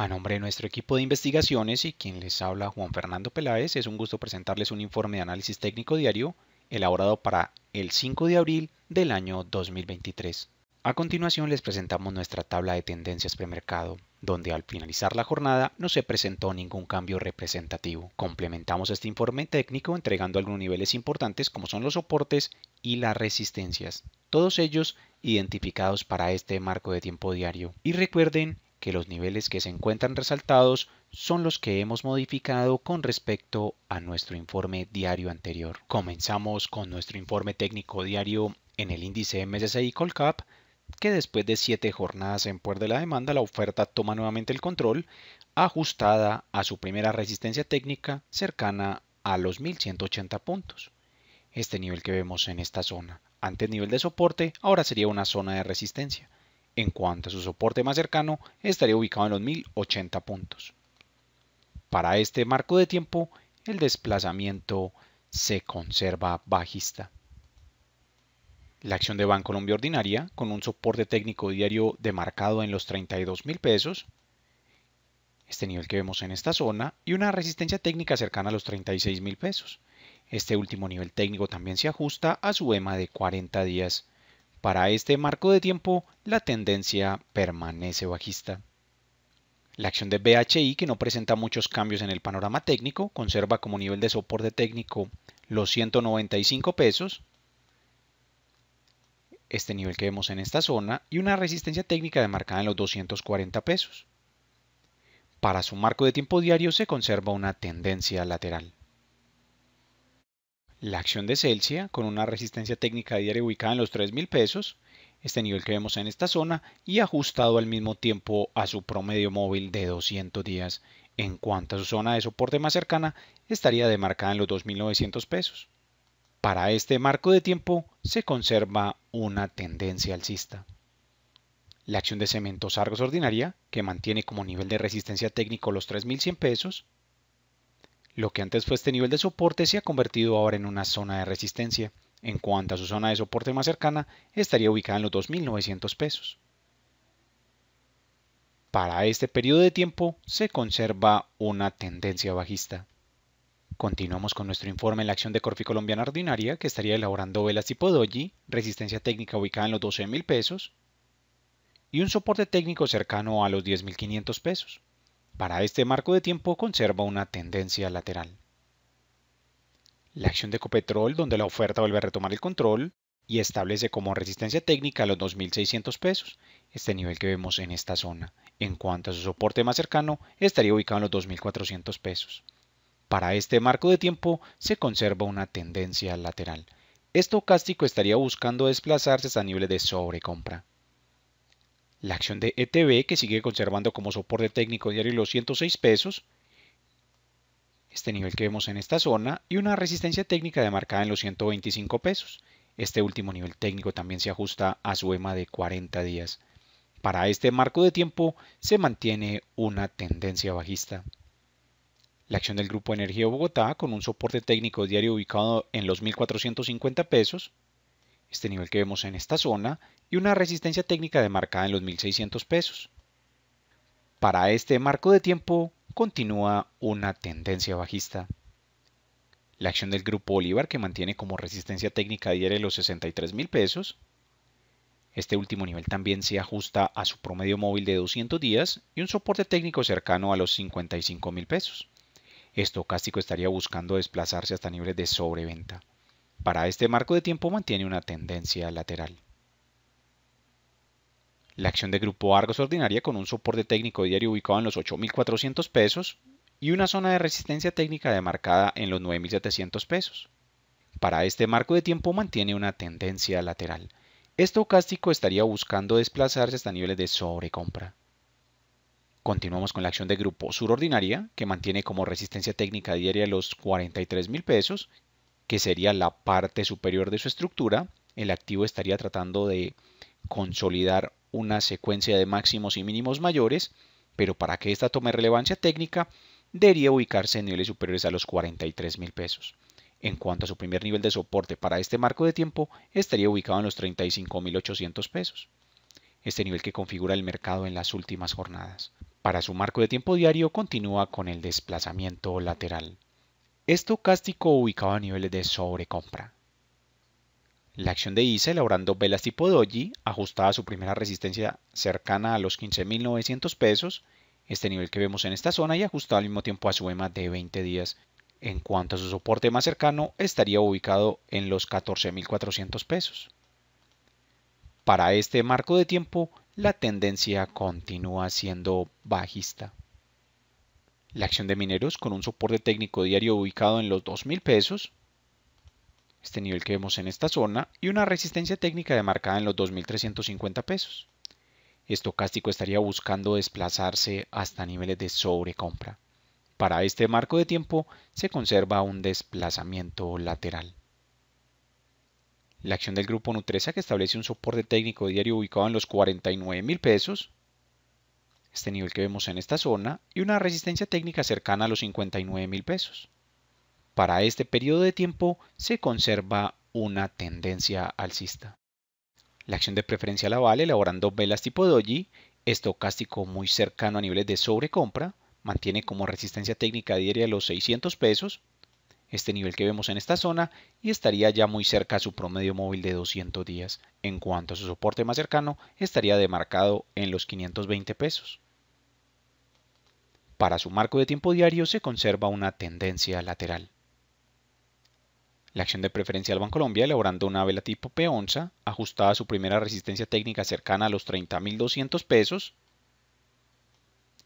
A nombre de nuestro equipo de investigaciones y quien les habla Juan Fernando Peláez, es un gusto presentarles un informe de análisis técnico diario elaborado para el 5 de abril del año 2023. A continuación les presentamos nuestra tabla de tendencias premercado, donde al finalizar la jornada no se presentó ningún cambio representativo. Complementamos este informe técnico entregando algunos niveles importantes como son los soportes y las resistencias, todos ellos identificados para este marco de tiempo diario. Y recuerden que los niveles que se encuentran resaltados son los que hemos modificado con respecto a nuestro informe diario anterior. Comenzamos con nuestro informe técnico diario en el índice MSCI Colcap, que después de siete jornadas en puerta de la demanda, la oferta toma nuevamente el control, ajustada a su primera resistencia técnica cercana a los 1180 puntos. Este nivel que vemos en esta zona, antes nivel de soporte, ahora sería una zona de resistencia. En cuanto a su soporte más cercano, estaría ubicado en los 1080 puntos. Para este marco de tiempo, el desplazamiento se conserva bajista. La acción de Colombia ordinaria, con un soporte técnico diario demarcado en los 32 mil pesos, este nivel que vemos en esta zona, y una resistencia técnica cercana a los 36 mil pesos. Este último nivel técnico también se ajusta a su EMA de 40 días para este marco de tiempo, la tendencia permanece bajista. La acción de BHI, que no presenta muchos cambios en el panorama técnico, conserva como nivel de soporte técnico los 195 pesos, este nivel que vemos en esta zona, y una resistencia técnica demarcada en los 240 pesos. Para su marco de tiempo diario se conserva una tendencia lateral la acción de Celsius con una resistencia técnica diaria ubicada en los 3.000 pesos, este nivel que vemos en esta zona, y ajustado al mismo tiempo a su promedio móvil de 200 días. En cuanto a su zona de soporte más cercana, estaría demarcada en los 2.900 pesos. Para este marco de tiempo se conserva una tendencia alcista. La acción de cementos Argos ordinaria, que mantiene como nivel de resistencia técnico los 3.100 pesos, lo que antes fue este nivel de soporte se ha convertido ahora en una zona de resistencia. En cuanto a su zona de soporte más cercana, estaría ubicada en los 2.900 pesos. Para este periodo de tiempo se conserva una tendencia bajista. Continuamos con nuestro informe en la acción de Corfi Colombiana Ordinaria, que estaría elaborando velas tipo doji, resistencia técnica ubicada en los 12.000 pesos y un soporte técnico cercano a los 10.500 pesos. Para este marco de tiempo conserva una tendencia lateral. La acción de Copetrol, donde la oferta vuelve a retomar el control y establece como resistencia técnica los 2.600 pesos, este nivel que vemos en esta zona. En cuanto a su soporte más cercano, estaría ubicado en los 2.400 pesos. Para este marco de tiempo se conserva una tendencia lateral. Estocástico estaría buscando desplazarse hasta niveles de sobrecompra la acción de ETB que sigue conservando como soporte técnico diario los 106 pesos, este nivel que vemos en esta zona, y una resistencia técnica demarcada en los 125 pesos. Este último nivel técnico también se ajusta a su EMA de 40 días. Para este marco de tiempo se mantiene una tendencia bajista. La acción del Grupo Energía Bogotá con un soporte técnico diario ubicado en los 1.450 pesos, este nivel que vemos en esta zona, y una resistencia técnica demarcada en los 1.600 pesos. Para este marco de tiempo continúa una tendencia bajista. La acción del grupo Bolívar que mantiene como resistencia técnica diaria los 63,000 pesos. Este último nivel también se ajusta a su promedio móvil de 200 días y un soporte técnico cercano a los 55,000 pesos. Estocástico estaría buscando desplazarse hasta niveles de sobreventa. Para este marco de tiempo mantiene una tendencia lateral. La acción de Grupo Argos ordinaria con un soporte técnico diario ubicado en los 8.400 pesos y una zona de resistencia técnica demarcada en los 9.700 pesos. Para este marco de tiempo mantiene una tendencia lateral. Estocástico estaría buscando desplazarse hasta niveles de sobrecompra. Continuamos con la acción de grupo sur ordinaria, que mantiene como resistencia técnica diaria los 43,000 pesos, que sería la parte superior de su estructura. El activo estaría tratando de consolidar una secuencia de máximos y mínimos mayores, pero para que ésta tome relevancia técnica, debería ubicarse en niveles superiores a los 43 mil pesos. En cuanto a su primer nivel de soporte para este marco de tiempo, estaría ubicado en los 35.800 pesos, este nivel que configura el mercado en las últimas jornadas. Para su marco de tiempo diario continúa con el desplazamiento lateral. Esto cástico ubicado a niveles de sobrecompra. La acción de ISA elaborando velas tipo doji, ajustada a su primera resistencia cercana a los 15.900 pesos, este nivel que vemos en esta zona y ajustada al mismo tiempo a su EMA de 20 días. En cuanto a su soporte más cercano, estaría ubicado en los 14.400 pesos. Para este marco de tiempo, la tendencia continúa siendo bajista. La acción de mineros con un soporte técnico diario ubicado en los 2.000 pesos, este nivel que vemos en esta zona, y una resistencia técnica demarcada en los 2.350 pesos. Estocástico estaría buscando desplazarse hasta niveles de sobrecompra. Para este marco de tiempo se conserva un desplazamiento lateral. La acción del grupo Nutresa que establece un soporte técnico diario ubicado en los 49,000 mil pesos, este nivel que vemos en esta zona, y una resistencia técnica cercana a los 59,000 mil pesos para este periodo de tiempo se conserva una tendencia alcista. La acción de preferencia la vale elaborando velas tipo doji, estocástico muy cercano a niveles de sobrecompra, mantiene como resistencia técnica diaria los 600 pesos, este nivel que vemos en esta zona, y estaría ya muy cerca a su promedio móvil de 200 días. En cuanto a su soporte más cercano, estaría demarcado en los 520 pesos. Para su marco de tiempo diario se conserva una tendencia lateral. La acción de Preferencia banco Colombia, elaborando una vela tipo P11 ajustada a su primera resistencia técnica cercana a los 30.200 pesos.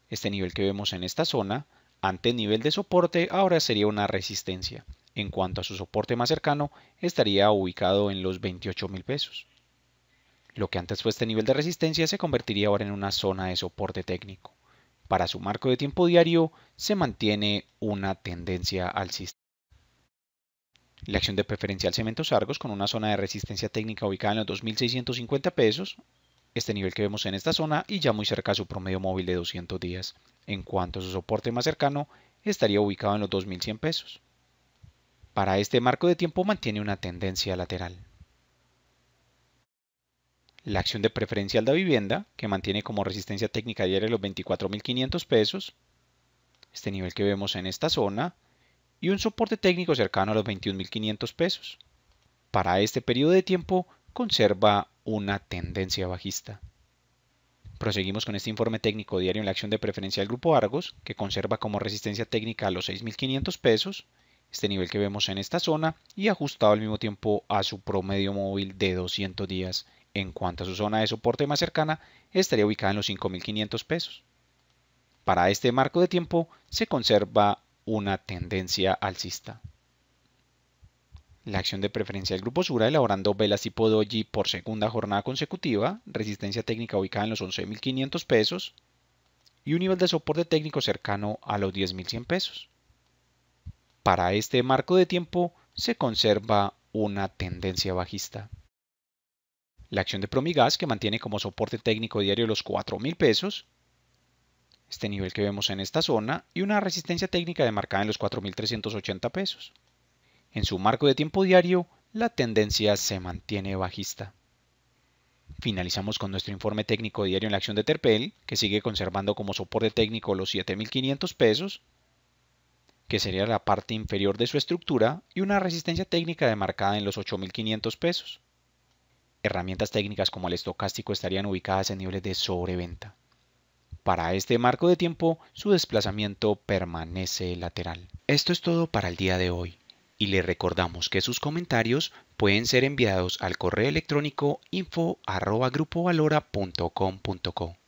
Este nivel que vemos en esta zona, ante nivel de soporte, ahora sería una resistencia. En cuanto a su soporte más cercano, estaría ubicado en los 28.000 pesos. Lo que antes fue este nivel de resistencia se convertiría ahora en una zona de soporte técnico. Para su marco de tiempo diario se mantiene una tendencia al sistema la acción de preferencial Cementos Argos con una zona de resistencia técnica ubicada en los 2.650 pesos, este nivel que vemos en esta zona y ya muy cerca a su promedio móvil de 200 días. En cuanto a su soporte más cercano, estaría ubicado en los 2.100 pesos. Para este marco de tiempo mantiene una tendencia lateral. La acción de preferencial de vivienda, que mantiene como resistencia técnica diaria los 24.500 pesos, este nivel que vemos en esta zona, y un soporte técnico cercano a los 21.500 pesos. Para este periodo de tiempo conserva una tendencia bajista. Proseguimos con este informe técnico diario en la acción de preferencia del grupo Argos, que conserva como resistencia técnica a los 6.500 pesos, este nivel que vemos en esta zona, y ajustado al mismo tiempo a su promedio móvil de 200 días. En cuanto a su zona de soporte más cercana, estaría ubicada en los 5.500 pesos. Para este marco de tiempo se conserva una tendencia alcista. La acción de preferencia del grupo Sura elaborando velas tipo doji por segunda jornada consecutiva, resistencia técnica ubicada en los 11.500 pesos y un nivel de soporte técnico cercano a los 10.100 pesos. Para este marco de tiempo se conserva una tendencia bajista. La acción de Promigas que mantiene como soporte técnico diario los 4.000 pesos este nivel que vemos en esta zona, y una resistencia técnica demarcada en los 4.380 pesos. En su marco de tiempo diario, la tendencia se mantiene bajista. Finalizamos con nuestro informe técnico diario en la acción de Terpel, que sigue conservando como soporte técnico los 7.500 pesos, que sería la parte inferior de su estructura, y una resistencia técnica demarcada en los 8.500 pesos. Herramientas técnicas como el estocástico estarían ubicadas en niveles de sobreventa. Para este marco de tiempo, su desplazamiento permanece lateral. Esto es todo para el día de hoy y le recordamos que sus comentarios pueden ser enviados al correo electrónico info@grupovalora.com.co.